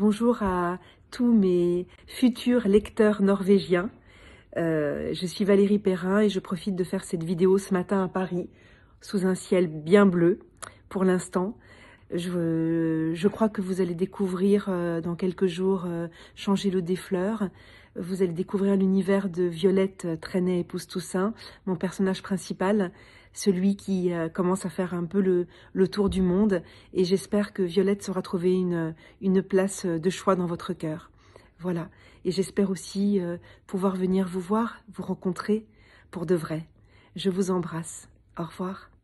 Bonjour à tous mes futurs lecteurs norvégiens. Euh, je suis Valérie Perrin et je profite de faire cette vidéo ce matin à Paris, sous un ciel bien bleu pour l'instant, je, je, crois que vous allez découvrir euh, dans quelques jours euh, Changer l'eau des fleurs. Vous allez découvrir l'univers de Violette euh, traînée épouse Toussaint, mon personnage principal, celui qui commence à faire un peu le, le tour du monde. Et j'espère que Violette saura trouver une, une place de choix dans votre cœur. Voilà. Et j'espère aussi pouvoir venir vous voir, vous rencontrer pour de vrai. Je vous embrasse. Au revoir.